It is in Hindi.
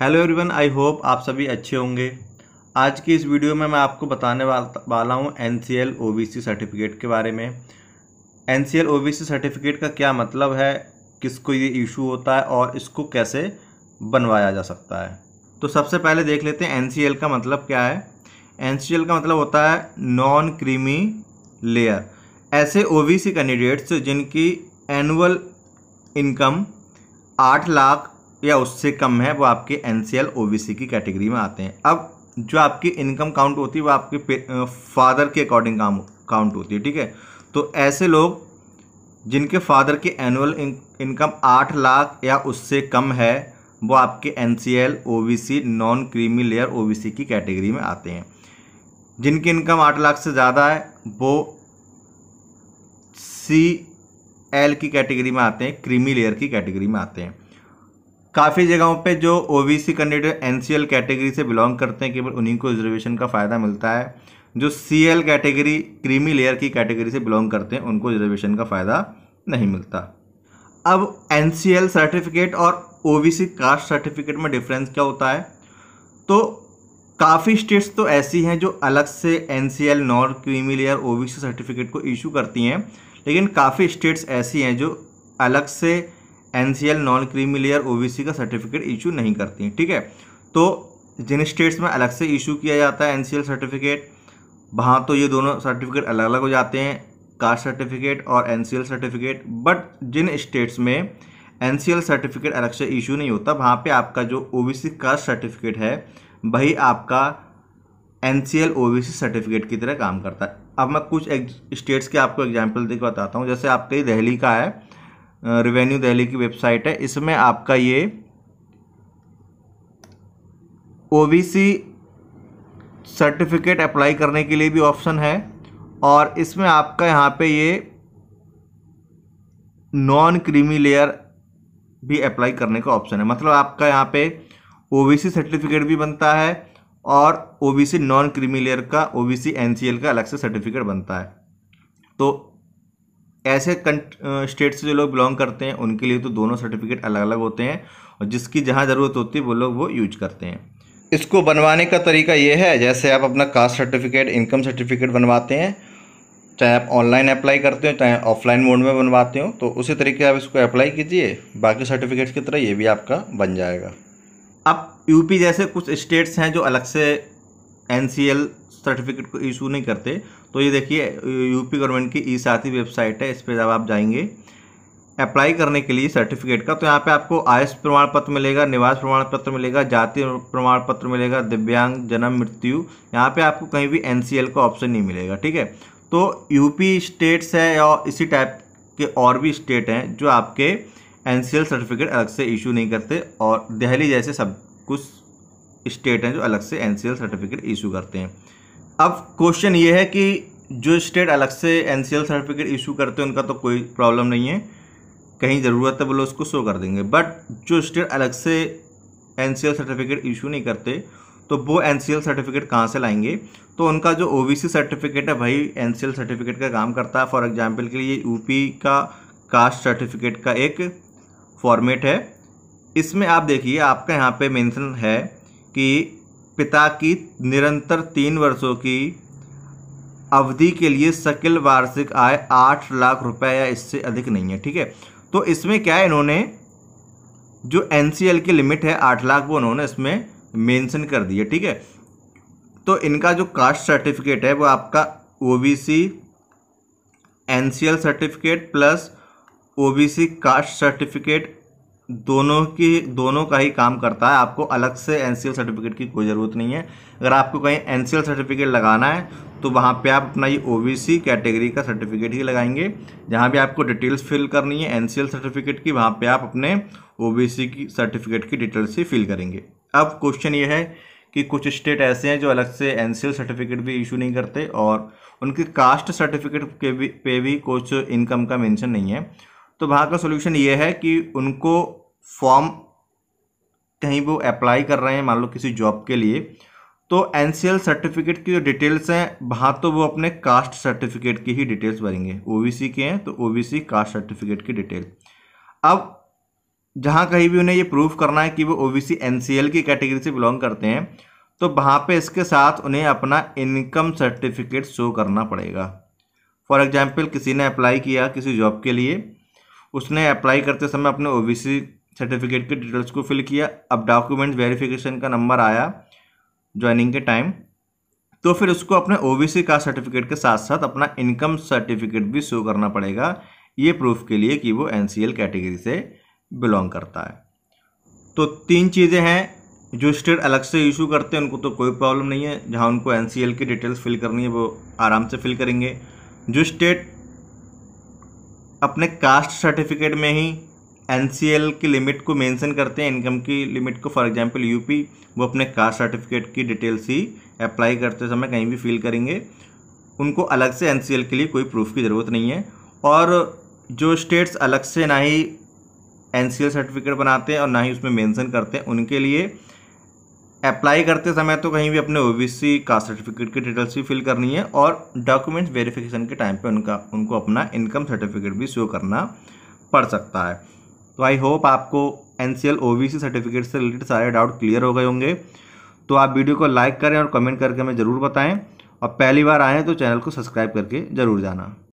हेलो एवरीवन आई होप आप सभी अच्छे होंगे आज की इस वीडियो में मैं आपको बताने वाला हूँ N C L O B C certificate के बारे में N C L O B C certificate का क्या मतलब है किसको ये इशू होता है और इसको कैसे बनवाया जा सकता है तो सबसे पहले देख लेते हैं एन सी एल का मतलब क्या है एन सी एल का मतलब होता है नॉन क्रीमी लेयर ऐसे ओ बी सी कैंडिडेट्स जिनकी एनुअल इनकम आठ लाख या उससे कम है वो आपके एन सी एल ओ सी की कैटेगरी में आते हैं अब जो आपकी इनकम काउंट होती है वो आपके फादर के अकॉर्डिंग काम काउंट होती है ठीक है तो ऐसे लोग जिनके फादर की एनुअल इनकम आठ लाख या उससे कम है वो आपके N C L O V C non creamy layer O V C की कैटेगरी में आते हैं जिनकी इनकम आठ लाख से ज़्यादा है वो सी एल की कैटेगरी में आते हैं क्रीमी लेयर की कैटेगरी में आते हैं काफ़ी जगहों पे जो ओबीसी कैंडिडेट एनसीएल कैटेगरी से बिलोंग करते हैं केवल उन्हीं को रिजर्वेशन का फ़ायदा मिलता है जो सीएल कैटेगरी क्रीमी लेयर की कैटेगरी से बिलोंग करते हैं उनको रिजर्वेशन का फ़ायदा नहीं मिलता अब एन सर्टिफिकेट और ओ कास्ट सर्टिफिकेट में डिफरेंस क्या होता है तो काफ़ी स्टेट्स तो ऐसी हैं जो अलग से N C L non creamy layer O certificate को इशू करती हैं लेकिन काफ़ी स्टेट्स ऐसी हैं जो अलग से NCL non creamy layer OBC का सर्टिफिकेट इशू नहीं करती ठीक है तो जिन स्टेट्स में अलग से इशू किया जाता है एनसीएल सर्टिफिकेट वहाँ तो ये दोनों सर्टिफिकेट अलग अलग हो जाते हैं कास्ट सर्टिफिकेट और एनसीएल सर्टिफिकेट बट जिन स्टेट्स में एनसीएल सर्टिफिकेट अलग से इशू नहीं होता वहाँ पे आपका जो ओबीसी कास्ट सर्टिफिकेट है वही आपका N C L O B C certificate की तरह काम करता है अब मैं कुछ स्टेट्स के आपको एग्जाम्पल देकर बताता हूँ जैसे आपके दहली का है रेवेन्यू दिल्ली की वेबसाइट है इसमें आपका ये ओबीसी सर्टिफिकेट अप्लाई करने के लिए भी ऑप्शन है और इसमें आपका यहाँ पे ये नॉन क्रीमी लेयर भी अप्लाई करने का ऑप्शन है मतलब आपका यहाँ पे ओबीसी सर्टिफिकेट भी बनता है और ओबीसी नॉन क्रीमी लेयर का ओबीसी एनसीएल का अलग से सर्टिफिकेट बनता है तो ऐसे स्टेट से जो लोग बिलोंग करते हैं उनके लिए तो दोनों सर्टिफिकेट अलग अलग होते हैं और जिसकी जहाँ ज़रूरत होती है वो लोग वो यूज करते हैं इसको बनवाने का तरीका ये है जैसे आप अपना कास्ट सर्टिफिकेट इनकम सर्टिफिकेट बनवाते हैं चाहे आप ऑनलाइन अप्लाई करते हो चाहे ऑफलाइन मोड में बनवाते हो तो उसी तरीके आप इसको अप्लाई कीजिए बाकी सर्टिफिकेट्स की तरह ये भी आपका बन जाएगा अब यूपी जैसे कुछ स्टेट्स हैं जो अलग से एन सर्टिफिकेट को इशू नहीं करते तो ये देखिए यूपी गवर्नमेंट की ई साथी वेबसाइट है इस पर जब आप जाएंगे अप्लाई करने के लिए सर्टिफिकेट का तो यहाँ पे आपको आयस प्रमाण पत्र मिलेगा निवास प्रमाण पत्र मिलेगा जाति प्रमाण पत्र मिलेगा दिव्यांग जन्म मृत्यु यहाँ पे आपको कहीं भी एन का ऑप्शन नहीं मिलेगा ठीक है तो यूपी स्टेट्स है या इसी टाइप के और भी स्टेट हैं जो आपके एन सर्टिफिकेट अलग से इशू नहीं करते और दहली जैसे सब कुछ स्टेट हैं जो अलग से एन सर्टिफिकेट इशू करते हैं अब क्वेश्चन ये है कि जो स्टेट अलग से एन सर्टिफिकेट इशू करते हैं उनका तो कोई प्रॉब्लम नहीं है कहीं ज़रूरत है बोलो उसको शो कर देंगे बट जो स्टेट अलग से एन सर्टिफिकेट इशू नहीं करते तो वो एन सर्टिफिकेट कहाँ से लाएंगे तो उनका जो ओ सर्टिफिकेट है भाई एन सर्टिफिकेट का काम करता है फॉर एग्जाम्पल के लिए यूपी का कास्ट सर्टिफिकेट का एक फॉर्मेट है इसमें आप देखिए आपका यहाँ पे मेंशन है कि पिता की निरंतर तीन वर्षों की अवधि के लिए सकल वार्षिक आय आठ लाख रुपए या इससे अधिक नहीं है ठीक है तो इसमें क्या है इन्होंने जो एन की लिमिट है आठ लाख वो उन्होंने इसमें मेंशन कर दिया ठीक है तो इनका जो कास्ट सर्टिफिकेट है वो आपका O B C N certificate plus O B C caste certificate दोनों की दोनों का ही काम करता है आपको अलग से एन सर्टिफिकेट की कोई ज़रूरत नहीं है अगर आपको कहीं एन सर्टिफिकेट लगाना है तो वहाँ पे आप अपना ये ओ कैटेगरी का सर्टिफिकेट ही लगाएंगे जहाँ भी आपको डिटेल्स फिल करनी है एन सर्टिफिकेट की वहाँ पे आप अपने ओ की सर्टिफिकेट की डिटेल्स ही फिल करेंगे अब क्वेश्चन ये है कि कुछ स्टेट ऐसे हैं जो अलग से एन सर्टिफिकेट भी इशू नहीं करते और उनके कास्ट सर्टिफिकेट के भी पे भी कुछ इनकम का मेंशन नहीं है तो वहाँ का सोल्यूशन ये है कि उनको फॉर्म कहीं वो अप्लाई कर रहे हैं मान लो किसी जॉब के लिए तो एन सर्टिफिकेट की जो डिटेल्स हैं वहाँ तो वो अपने कास्ट सर्टिफिकेट की ही डिटेल्स भरेंगे ओबीसी के हैं तो ओबीसी कास्ट सर्टिफिकेट की डिटेल अब जहाँ कहीं भी उन्हें ये प्रूफ करना है कि वो O B C N C L की कैटेगरी से बिलोंग करते हैं तो वहाँ पे इसके साथ उन्हें अपना इनकम सर्टिफिकेट शो करना पड़ेगा फॉर एग्ज़ाम्पल किसी ने अप्लाई किया किसी जॉब के लिए उसने अप्लाई करते समय अपने ओ सर्टिफिकेट के डिटेल्स को फिल किया अब डॉक्यूमेंट वेरिफिकेशन का नंबर आया ज्वाइनिंग के टाइम तो फिर उसको अपने ओ सी कास्ट सर्टिफिकेट के साथ साथ अपना इनकम सर्टिफिकेट भी शो करना पड़ेगा ये प्रूफ के लिए कि वो एन कैटेगरी से बिलोंग करता है तो तीन चीज़ें हैं जो स्टेट अलग से इशू करते हैं उनको तो कोई प्रॉब्लम नहीं है जहाँ उनको एन की डिटेल्स फिल करनी है वो आराम से फिल करेंगे जो स्टेट अपने कास्ट सर्टिफिकेट में ही एन की लिमिट को मेंशन करते हैं इनकम की लिमिट को फॉर एग्जांपल यूपी वो अपने कास्ट सर्टिफिकेट की डिटेल्स ही अप्लाई करते समय कहीं भी फिल करेंगे उनको अलग से एन के लिए कोई प्रूफ की ज़रूरत नहीं है और जो स्टेट्स अलग से ना ही एन सर्टिफिकेट बनाते हैं और ना ही उसमें मैंसन करते हैं उनके लिए अप्लाई करते समय तो कहीं भी अपने ओ कास्ट सर्टिफिकेट की डिटेल्स भी फिल करनी है और डॉक्यूमेंट्स वेरिफिकेशन के टाइम पे उनका उनको अपना इनकम सर्टिफिकेट भी शो करना पड़ सकता है तो आई होप आपको एन सी सर्टिफिकेट से रिलेटेड सारे डाउट क्लियर हो गए होंगे तो आप वीडियो को लाइक करें और कमेंट करके हमें ज़रूर बताएँ और पहली बार आएँ तो चैनल को सब्सक्राइब करके ज़रूर जाना